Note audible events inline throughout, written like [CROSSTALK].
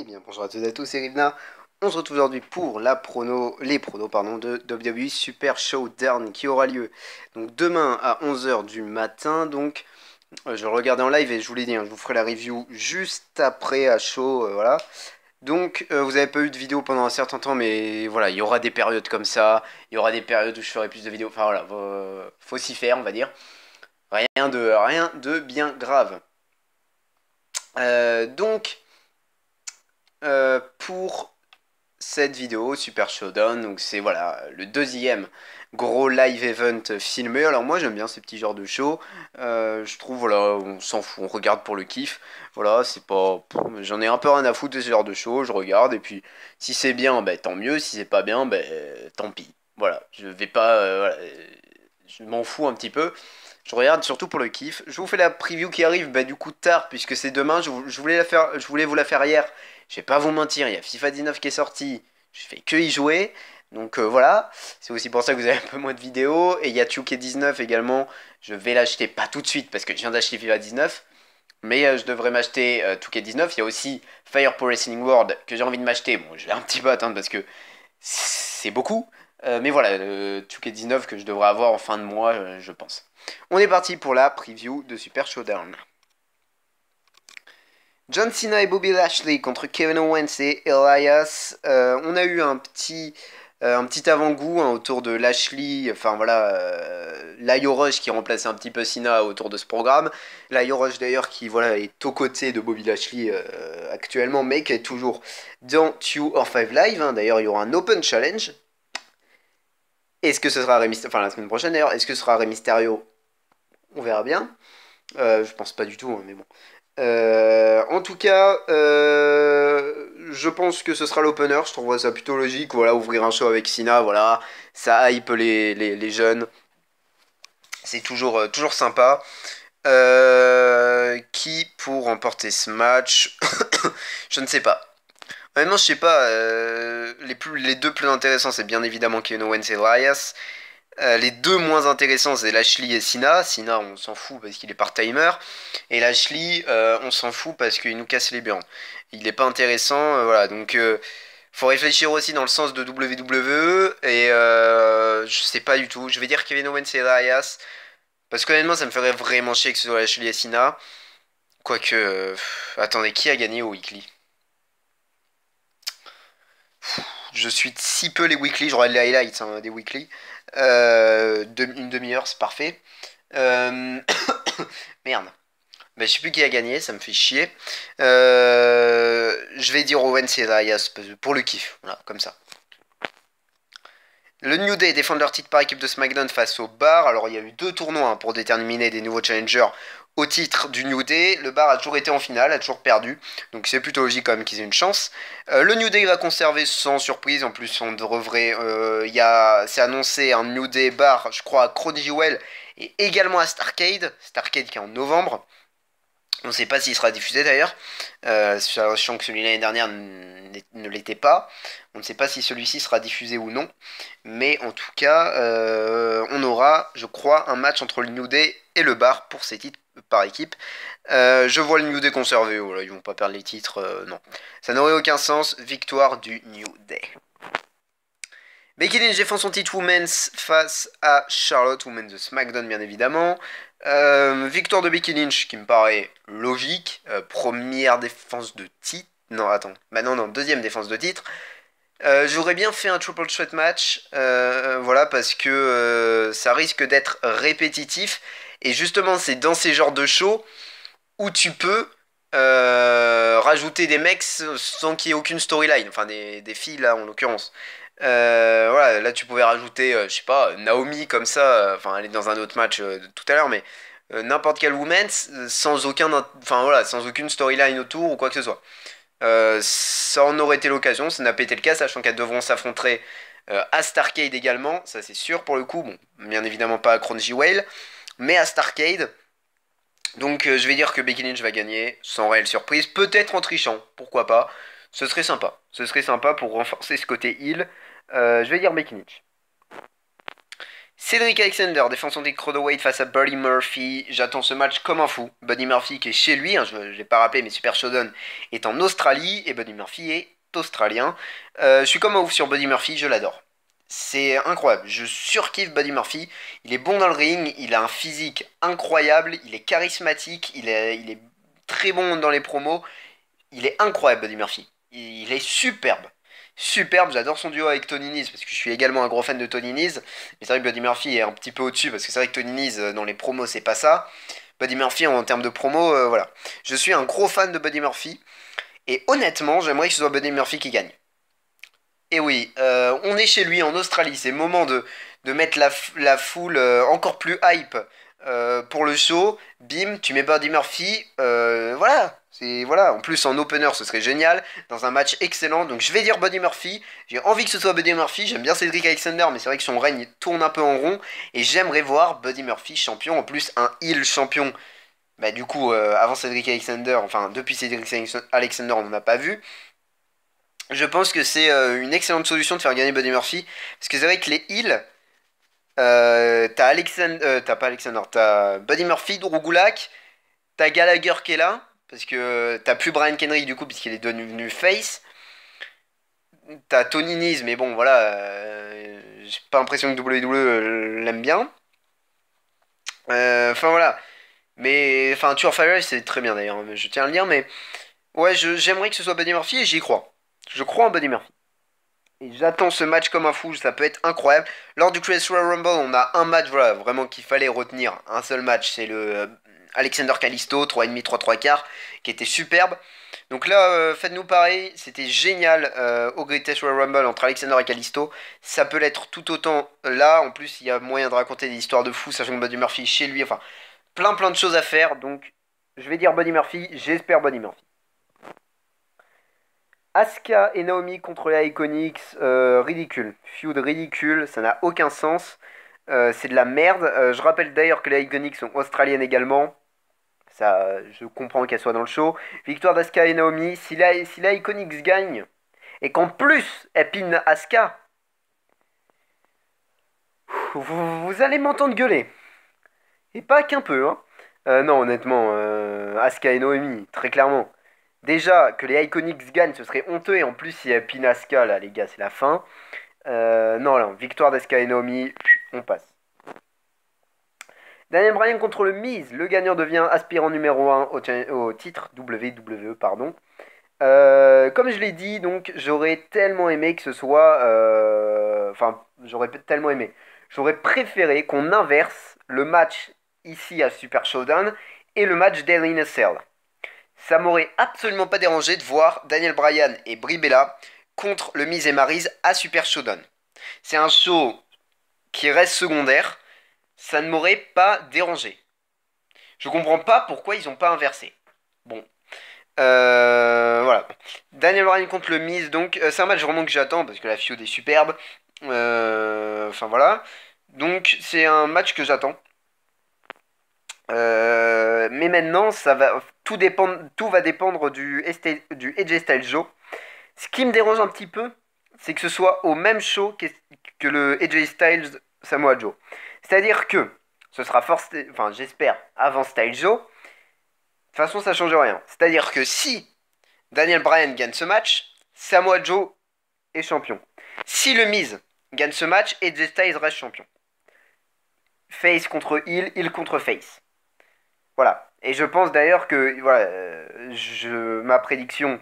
Eh bien bonjour à tous et à tous, c'est Rivna. On se retrouve aujourd'hui pour la prono, les pronos pardon, de WWE Super Showdown qui aura lieu donc demain à 11h du matin. Donc euh, je regardais en live et je vous l'ai dit, hein, je vous ferai la review juste après à chaud, euh, voilà. Donc euh, vous n'avez pas eu de vidéo pendant un certain temps, mais voilà, il y aura des périodes comme ça, il y aura des périodes où je ferai plus de vidéos. Enfin voilà, faut, s'y faire, on va dire. Rien de rien de bien grave. donc euh, pour cette vidéo Super Showdown. Donc c'est voilà le deuxième gros live event filmé. Alors moi j'aime bien ces petits genres de show euh, je trouve voilà on s'en fout, on regarde pour le kiff. Voilà c'est pas, j'en ai un peu rien à foutre de ce genre de show. Je regarde et puis si c'est bien, ben tant mieux. Si c'est pas bien, ben tant pis. Voilà, je vais pas, euh, je m'en fous un petit peu. Je regarde surtout pour le kiff. Je vous fais la preview qui arrive ben, du coup tard puisque c'est demain. Je, voulais la faire, je voulais vous la faire hier je vais pas vous mentir, il y a FIFA 19 qui est sorti, je fais que y jouer. Donc euh, voilà, c'est aussi pour ça que vous avez un peu moins de vidéos. Et il y a Tuke 19 également, je vais l'acheter pas tout de suite parce que je viens d'acheter FIFA 19. Mais euh, je devrais m'acheter Tuke 2 19 Il y a aussi Fire Pro World que j'ai envie de m'acheter. Bon, je vais un petit peu attendre parce que c'est beaucoup. Euh, mais voilà, 2K19 que je devrais avoir en fin de mois, je pense. On est parti pour la preview de Super Showdown. John Cena et Bobby Lashley contre Kevin Owens et Elias. Euh, on a eu un petit, euh, petit avant-goût hein, autour de Lashley, enfin voilà, euh, Rush qui remplace un petit peu Cena autour de ce programme. Lio Rush d'ailleurs qui voilà, est aux côtés de Bobby Lashley euh, actuellement, mais qui est toujours dans Two or Five Live. Hein. D'ailleurs, il y aura un Open Challenge. Est-ce que ce sera Ré enfin la semaine prochaine d'ailleurs, est-ce que ce sera Rey Mysterio On verra bien. je pense pas du tout, hein, mais bon. Euh, en tout cas, euh, je pense que ce sera l'opener. Je trouve ça plutôt logique. Voilà, ouvrir un show avec Sina, voilà, ça hype les, les, jeunes. C'est toujours, euh, toujours sympa. qui pour remporter ce match [COUGHS] Je ne sais pas. Maintenant, je sais pas. les, les deux plus intéressants, c'est bien évidemment Keanu Owens et Elias. Euh, les deux moins intéressants, c'est Lashley et Sina. Sina, on s'en fout parce qu'il est part-timer. Et Lashley, euh, on s'en fout parce qu'il nous casse les biens Il n'est pas intéressant, euh, voilà. Donc, faut réfléchir aussi dans le sens de WWE. Et je sais pas du tout. Je vais dire Kevin Owens et Elias. Parce qu'honnêtement, ça me ferait vraiment chier que ce soit Lashley et Sina. Quoique. attendez, qui a gagné au weekly Pfff je suis si peu les weekly, j'aurais les highlights hein, des weekly. Euh, une demi-heure, c'est parfait. Euh, [COUGHS] merde. Je ben, je sais plus qui a gagné, ça me fait chier. Euh, je vais dire Owen César pour le kiff, voilà, comme ça. Le New Day défend leur titre par équipe de SmackDown face au Bar. Alors il y a eu deux tournois hein, pour déterminer des nouveaux challengers au titre du New Day. Le Bar a toujours été en finale, a toujours perdu. Donc c'est plutôt logique quand même qu'ils aient une chance. Euh, le New Day va conserver sans surprise. En plus, on devrait. Euh, c'est annoncé un New Day Bar, je crois, à Cody Jewel et également à Starcade. Starcade qui est en novembre. On ne sait pas s'il sera diffusé d'ailleurs, euh, sachant que celui l'année dernière ne l'était pas. On ne sait pas si celui-ci sera diffusé ou non. Mais en tout cas, euh, on aura, je crois, un match entre le New Day et le Bar pour ces titres euh, par équipe. je vois le New Day conservé, oh là, ils vont pas perdre les titres, non. Ça n'aurait aucun sens, victoire du New Day. Becky Lynch défend son titre Women's face à Charlotte, Women's de SmackDown bien évidemment. Euh, victoire de Becky Lynch qui me paraît logique. Euh, première défense de titre. Non, attends. Bah non, non, deuxième défense de titre. Euh, j'aurais bien fait un triple threat match, voilà, parce que ça risque d'être répétitif. Et justement, c'est dans ces genres de shows où tu peux rajouter des mecs sans qu'il y ait aucune storyline, enfin des, des filles là en l'occurrence. Euh, voilà, là tu pouvais rajouter, euh, je sais pas, Naomi comme ça, euh, enfin elle est dans un autre match tout à l'heure, mais n'importe quelle woman sans, aucun, enfin, voilà, sans aucune storyline autour ou quoi que ce soit. ça en aurait été l'occasion, ça n'a pas été le cas, sachant qu'elles devront s'affronter à Starcade également, ça c'est sûr pour le coup, bon, bien évidemment pas à Crunchy Whale, mais à Starcade. Donc je vais dire que Becky Lynch va gagner, sans réelle surprise, peut-être en trichant, pourquoi pas. Ce serait sympa. Ce serait sympa pour renforcer ce côté heal. Euh, je vais dire Mekinich. Cédric Alexander défenseur des titre way face à Buddy Murphy. J'attends ce match comme un fou. Buddy Murphy qui est chez lui, hein, je ne l'ai pas rappelé, mais Super Showdown est en Australie et Buddy Murphy est australien. Euh, je suis comme un ouf sur Buddy Murphy, je l'adore. C'est incroyable, je surkiffe Buddy Murphy. Il est bon dans le ring, il a un physique incroyable, il est charismatique, il est, il est très bon dans les promos. Il est incroyable, Buddy Murphy. Il est superbe superbe. J'adore son duo avec Tony parce que je suis également un gros fan de Tony Mais c'est vrai que Buddy Murphy est un petit peu au-dessus parce que c'est vrai que Tony euh, dans les promos c'est pas ça. Buddy Murphy en termes de promo, euh, voilà. Je suis un gros fan de Buddy Murphy et honnêtement j'aimerais que ce soit Buddy Murphy qui gagne. Et oui, euh, on est chez lui en Australie, c'est le moment de, mettre la, foule encore plus hype pour le show. Bim, tu mets Buddy Murphy, voilà, et voilà, en plus en opener ce serait génial, dans un match excellent. Donc je vais dire Buddy Murphy. J'ai envie que ce soit Buddy Murphy. J'aime bien Cédric Alexander, mais c'est vrai que son règne tourne un peu en rond. Et j'aimerais voir Buddy Murphy champion. En plus, un heel champion. Bah, du coup, euh, avant Cédric Alexander, enfin depuis Cédric Alexander, on n'en a pas vu. Je pense que c'est euh, une excellente solution de faire gagner Buddy Murphy. Parce que c'est vrai que les heels. Euh, t'as Alexander, t'as pas Alexander, t'as Buddy Murphy, Drew t'as Gallagher qui est là, parce que euh, t'as plus Brian Kendrick du coup, puisqu'il est devenu face. T'as Tony Nese, mais bon, voilà. Euh, j'ai pas l'impression que WWE euh, l'aime bien. Enfin voilà. Mais. Enfin, Tour Fire, c'est très bien d'ailleurs. Je tiens à le dire, mais. Ouais, j'aimerais que ce soit Buddy Murphy et j'y crois. Je crois en Buddy Murphy. J'attends ce match comme un fou, ça peut être incroyable. Lors du Cruiserweight Rumble, on a un match voilà, vraiment qu'il fallait retenir. Un seul match, c'est le Alexander Callisto, 3,5, 3, 3 quarts, qui était superbe. Donc là, euh, faites-nous pareil, c'était génial euh, au Greatest Royal Rumble entre Alexander et Callisto. Ça peut l'être tout autant là. En plus, il y a moyen de raconter des histoires de fous, sachant que Buddy Murphy chez lui, enfin, plein plein de choses à faire. Donc, je vais dire Buddy Murphy, j'espère Buddy Murphy. Asuka et Naomi contre les Iconics, euh, ridicule. Feud ridicule, ça n'a aucun sens. c'est de la merde. je rappelle d'ailleurs que les Iconics sont australiennes également. Ça, je comprends qu'elle soit dans le show. Victoire d'aska et Naomi. Si la, si gagne, et qu'en plus, elle pine Asuka, vous, allez m'entendre gueuler. Et pas qu'un peu, hein. Euh, non, honnêtement, euh, Asuka et Naomi, très clairement. Déjà, que les Iconics gagnent, ce serait honteux. Et en plus, si elle pine là, les gars, c'est la fin. Euh, non, là, victoire d'aska et Naomi, on passe. Daniel Bryan contre le Miz. Le gagnant devient aspirant numéro 1 au, titre WWE. Pardon. Euh, comme je l'ai dit, donc j'aurais tellement aimé que ce soit. Euh, enfin, j'aurais tellement aimé. J'aurais préféré qu'on inverse le match ici à Super Showdown et le match d'Hell in Ça m'aurait absolument pas dérangé de voir Daniel Bryan et Brie contre le Miz et Maryse à Super Showdown. C'est un show qui reste secondaire, ça ne m'aurait pas dérangé. Je comprends pas pourquoi ils n'ont pas inversé. Bon. Euh, voilà. Daniel Bryan contre le Miz, donc euh, c'est un match vraiment que j'attends parce que la FIOD est superbe. Euh, enfin voilà. Donc c'est un match que j'attends. mais maintenant, ça va tout tout va dépendre du, ST, du Edge Styles. Joe. Ce qui me dérange un petit peu, c'est que ce soit au même show que, que le AJ Styles Samoa Joe. C'est-à-dire que ce sera forcé, enfin j'espère, avant Style Joe. De toute façon, ça change rien. C'est-à-dire que si Daniel Bryan gagne ce match, Samoa Joe est champion. Si le Miz gagne ce match, et Styles reste champion. Face contre il, il contre Face. Voilà. Et je pense d'ailleurs que voilà, euh, je, ma prédiction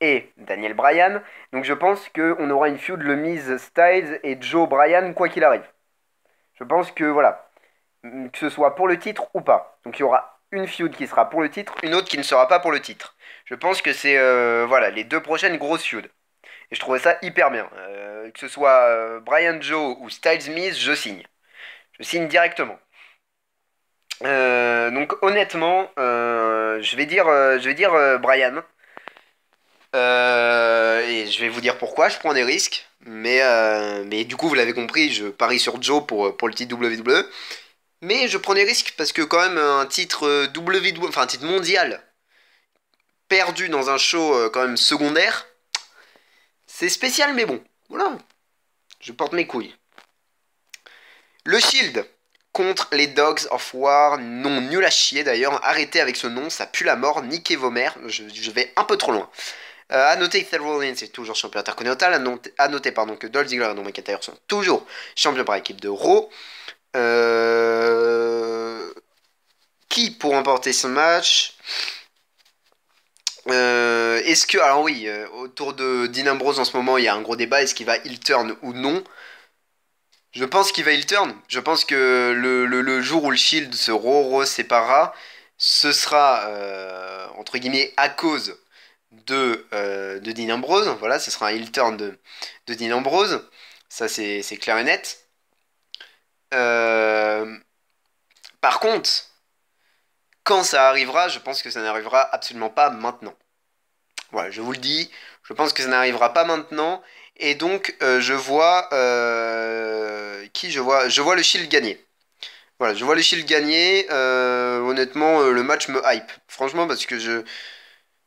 est Daniel Bryan. Donc je pense qu'on aura une feud le Miz Styles et Joe Bryan quoi qu'il arrive. Je pense que voilà, mm, que ce soit pour le titre ou pas. Donc il y aura une feud qui sera pour le titre, une autre qui ne sera pas pour le titre. Je pense que c'est euh, voilà les deux prochaines grosses feuds. Et je trouvais ça hyper bien. Euh, que ce soit euh, Brian Joe ou Styles Smith, je signe. Je signe directement. donc honnêtement, je vais dire, je vais dire Brian euh, et je vais vous dire pourquoi, je prends des risques. Mais, euh, mais du coup, vous l'avez compris, je parie sur Joe pour, pour le titre WWE. Mais je prends des risques parce que quand même un titre euh, WWE, enfin un titre mondial, perdu dans un show quand même secondaire, c'est spécial mais bon. Voilà. Je porte mes couilles. Le Shield contre les Dogs of War, non nul à chier d'ailleurs, arrêtez avec ce nom, ça pue la mort, niquez vos mères, je vais un peu trop loin. A euh, noter que Seth Rollins est toujours champion intercontinental. À noter, pardon, que Dolph Ziggler et Don McIntyre sont toujours champions par équipe de Raw. Euh, qui pour remporter ce match euh, Est-ce que. Alors oui, autour de Dean Ambrose en ce moment, il y a un gros débat. Est-ce qu'il va il turn ou non Je pense qu'il va il turn. Je pense que le, jour où le Shield se re-séparera, ce sera, entre guillemets, à cause de, euh, de Dean Ambrose. Voilà, ce sera un heel turn de, de Dean Ambrose. Ça, c'est clair et net. Euh, par contre, quand ça arrivera, je pense que ça n'arrivera absolument pas maintenant. Voilà, je vous le dis, je pense que ça n'arrivera pas maintenant. Et donc, euh, je vois. qui je vois Je vois le Shield gagner. Voilà, je vois le Shield gagner. honnêtement, le match me hype. Franchement, parce que je,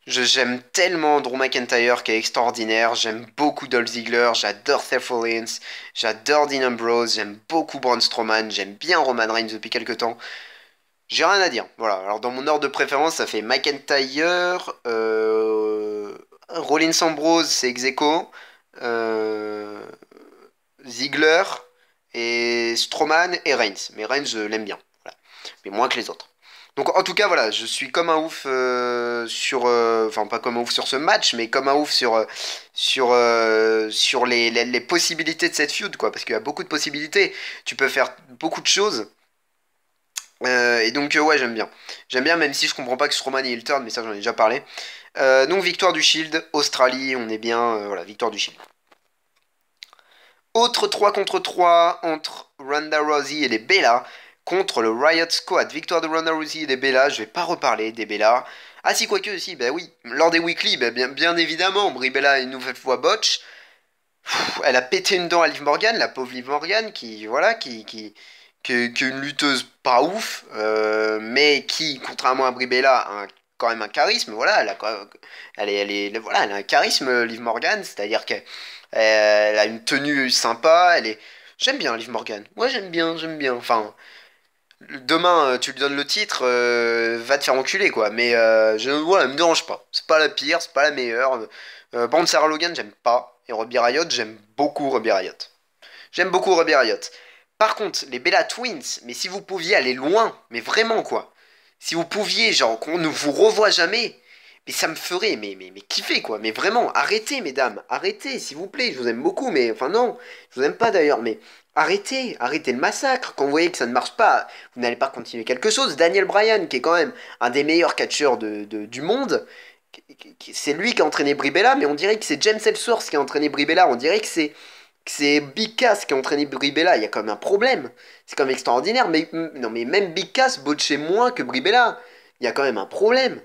J'aime tellement Drew McIntyre qui est extraordinaire, j'aime beaucoup Dolph Ziggler, j'adore Seth Rollins, j'adore Dean Ambrose, j'aime beaucoup Braun Strowman, j'aime bien Roman Reigns depuis quelques temps. J'ai rien à dire, voilà. Alors dans mon ordre de préférence, ça fait McIntyre, euh, Rollins Ambrose, c'est Execo, euh... Ziggler, et Strowman et Reigns. Mais Reigns, je l'aime bien, mais moins que les autres. Donc en tout cas voilà, je suis comme un ouf euh, sur, euh, enfin pas comme un ouf sur ce match, mais comme un ouf sur euh, sur sur les, possibilités de cette feud quoi, parce qu'il y a beaucoup de possibilités. Tu peux faire beaucoup de choses. et donc ouais j'aime bien, j'aime bien même si je comprends pas que Strowman le turn, mais ça j'en ai déjà parlé. donc victoire du Shield, Australie, on est bien, voilà victoire du Shield. Autre 3 contre 3 entre Ronda Rousey et les Bella contre le Riot Squad. Victoire de Ronda Rousey et des Bella, je vais pas reparler des Bella. Ah si, quoique, si, bah oui, lors des weekly, ben bien, bien évidemment, Bella une nouvelle fois botch. elle a pété une dent à Liv Morgan, la pauvre Liv Morgan, qui, voilà, qui, qui, est une lutteuse pas ouf, euh, mais qui, contrairement à Bribella, a quand même un charisme, voilà, elle a, elle, est, elle, est, voilà, elle a un charisme, Liv Morgan, c'est-à-dire qu'elle elle a une tenue sympa, elle est... J'aime bien Liv Morgan, moi j'aime bien, j'aime bien, enfin demain euh, tu lui donnes le titre, euh, va te faire enculer quoi. Mais euh, je voilà, elle me dérange pas. C'est pas la pire, c'est pas la meilleure. Euh, Logan, j'aime pas. Et Robbie Riot, j'aime beaucoup Robbie Riot. J'aime beaucoup Robbie Riot. Par contre, les Bella Twins, mais si vous pouviez aller loin, mais vraiment quoi. Si vous pouviez, genre, qu'on ne vous revoie jamais, mais ça me ferait, mais, mais, mais kiffer quoi. Mais vraiment, arrêtez mesdames, arrêtez s'il vous plaît. Je vous aime beaucoup, mais enfin non, je vous aime pas d'ailleurs, mais Arrêtez, arrêtez le massacre. Quand vous voyez que ça ne marche pas, vous n'allez pas continuer quelque chose. Daniel Bryan, qui est quand même un des meilleurs catcheurs du monde, c'est lui qui a entraîné Bribella, mais on dirait que c'est James Ellsworth qui a entraîné Bribella. On dirait que c'est c'est Big Cass qui a entraîné Bribella. Il y a quand même un problème. C'est quand même extraordinaire. Mais non, mais même Big Cass botchait moins que Bribella. Il y a quand même un problème.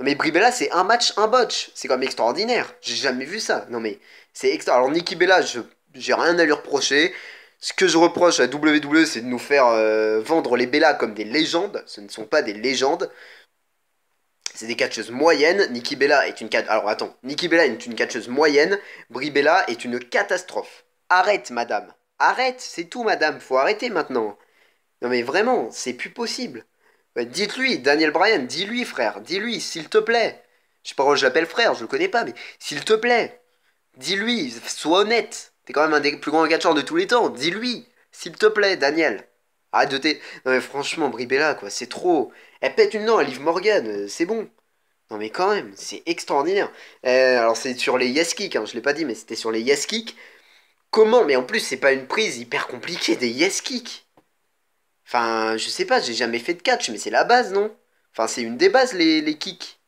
mais Bribella c'est un match un botch. C'est quand même extraordinaire. J'ai jamais vu ça. Non mais c'est extra. Alors Nikki Bella, j'ai rien à lui reprocher. Ce que je reproche à WWE, c'est de nous faire euh, vendre les Bella comme des légendes. Ce ne sont pas des légendes. C'est des catcheuses moyennes. Nikki Bella est une Alors attends, Nikki Bella est une catcheuse moyenne. Brie Bella est une catastrophe. Arrête, madame. Arrête, c'est tout, madame. Faut arrêter maintenant. Non mais vraiment, c'est plus possible. dites-lui, Daniel Bryan, dis-lui, frère. Dis-lui, s'il te plaît. Je sais pas où je l'appelle frère, je le connais pas, mais s'il te plaît. Dis-lui, sois honnête. T'es quand même un des plus grands catcheurs de tous les temps. Dis-lui, s'il te plaît, Daniel. Arrête de t'es. Non mais franchement, Bribella, quoi, c'est trop. Elle pète une dent à Liv Morgan, euh, c'est bon. Non mais quand même, c'est extraordinaire. Euh, alors c'est sur les yes kicks, hein, je l'ai pas dit, mais c'était sur les yes kicks. Comment Mais en plus, c'est pas une prise hyper compliquée, des yes kicks. Enfin, je sais pas, j'ai jamais fait de catch, mais c'est la base, non Enfin, c'est une des bases, les, les kicks.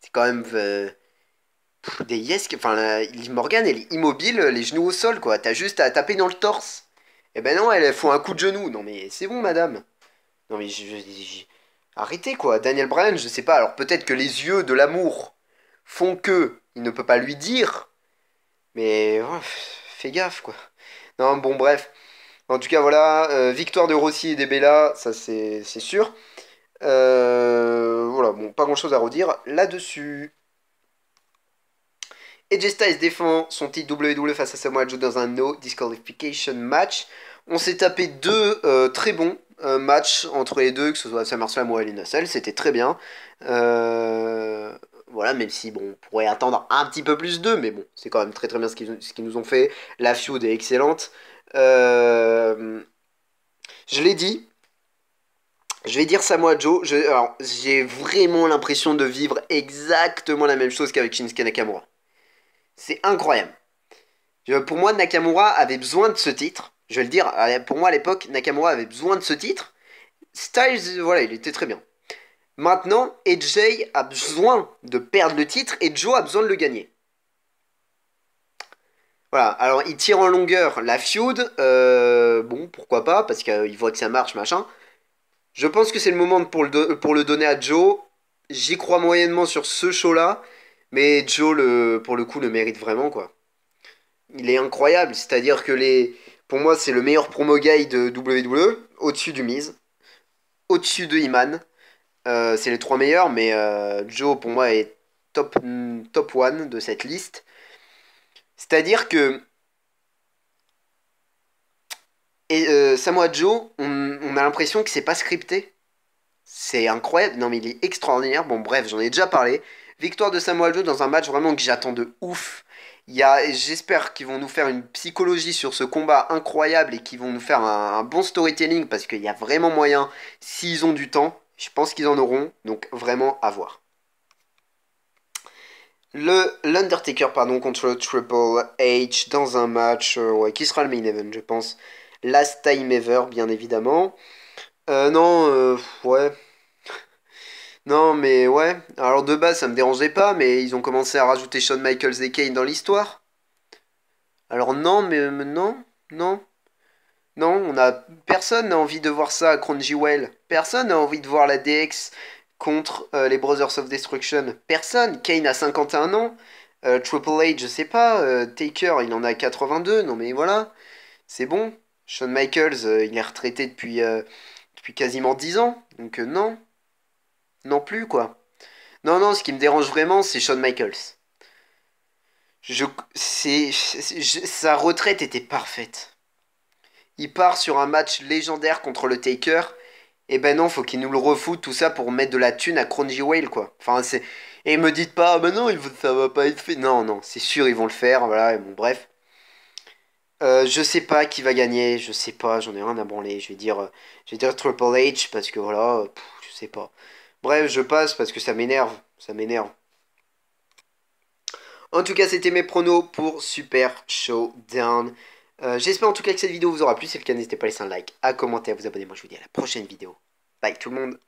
C'est quand même. Euh, des yes, enfin, Morgan, elle est immobile, les genoux au sol, quoi. T'as juste à taper dans le torse. Et eh ben non, elle font un coup de genou. Non, mais c'est bon, madame. Non, mais arrêtez, quoi. Daniel Bryan, je sais pas. Alors, peut-être que les yeux de l'amour font que il ne peut pas lui dire. Mais oh, fais gaffe, quoi. Non, bon, bref. En tout cas, voilà, euh, victoire de Rossi et des Bella, ça c'est sûr. Euh, voilà, bon, pas grand chose à redire là-dessus. AJ Styles défend son titre WWE face à Samoa Joe dans un no disqualification match. On s'est tapé deux euh, très bons euh, matchs entre les deux, que ce soit SummerSlam ou Alina Cell, c'était très bien. Euh, voilà, même si bon, on pourrait attendre un petit peu plus d'eux, mais bon, c'est quand même très très bien ce qu'ils, nous ont fait. La feud est excellente. je l'ai dit, je vais dire Samoa Joe. j'ai vraiment l'impression de vivre exactement la même chose qu'avec Shinsuke Nakamura. C'est incroyable. Pour moi, Nakamura avait besoin de ce titre. Je vais le dire, euh, pour moi à l'époque, Nakamura avait besoin de ce titre. Styles, euh, voilà, il était très bien. Maintenant, AJ a besoin de perdre le titre et Joe a besoin de le gagner. Voilà, alors il tire en longueur la feud. Euh, bon, pourquoi pas, parce qu'il voit que ça marche, machin. Je pense que c'est le moment pour le, pour le donner à Joe. J'y crois moyennement sur ce show-là. Mais Joe, le, pour le coup, le mérite vraiment, quoi. Il est incroyable. C'est-à-dire que les, pour moi, c'est le meilleur promo guy de WWE, au-dessus du Miz, au-dessus de Iman. Euh, c'est les trois meilleurs, mais euh, Joe, pour moi, est top, top one de cette liste. C'est-à-dire que et euh, Samoa Joe, on, on a l'impression que c'est pas scripté. C'est incroyable. Non, mais il est extraordinaire. Bon, bref, j'en ai déjà parlé. Victoire de Samoa Joe dans un match vraiment que j'attends de ouf. J'espère qu'ils vont nous faire une psychologie sur ce combat incroyable et qu'ils vont nous faire un, bon storytelling parce qu'il y a vraiment moyen, s'ils ont du temps, je pense qu'ils en auront, donc vraiment à voir. Le l'Undertaker pardon contre Triple H dans un match euh, ouais, qui sera le main event je pense. Last time ever bien évidemment. Euh, non euh, ouais non, mais ouais. Alors de base, ça me dérangeait pas, mais ils ont commencé à rajouter Shawn Michaels et Kane dans l'histoire. Alors non, mais non, non. Non, on a personne n'a envie de voir ça à Well, Personne n'a envie de voir la DX contre euh, les Brothers of Destruction. Personne. Kane a 51 ans. Euh, Triple H, je sais pas. Euh, Taker, il en a 82. Non mais voilà. C'est bon. Shawn Michaels, il est retraité depuis, depuis quasiment 10 ans. Donc non non plus, quoi. Non, non, ce qui me dérange vraiment, c'est Shawn Michaels. Je, sa retraite était parfaite. Il part sur un match légendaire contre le Taker. Et eh ben non, faut qu'il nous le refoute tout ça pour mettre de la thune à Cronji Whale, quoi. Enfin, c'est. Et me dites pas, ah ben non, ça va pas être fait. Non, non, c'est sûr, ils vont le faire, voilà, bon, bref. Euh, je sais pas qui va gagner, je sais pas, j'en ai rien à branler. Je vais dire, euh, je Triple H parce que voilà, je sais pas. Bref, je passe parce que ça m'énerve. Ça m'énerve. En tout cas, c'était mes pronos pour Super Showdown. Euh, j'espère en tout cas que cette vidéo vous aura plu. Si c'est le cas, n'hésitez pas à laisser un like, à commenter, à vous abonner. Moi, je vous dis à la prochaine vidéo. Bye tout le monde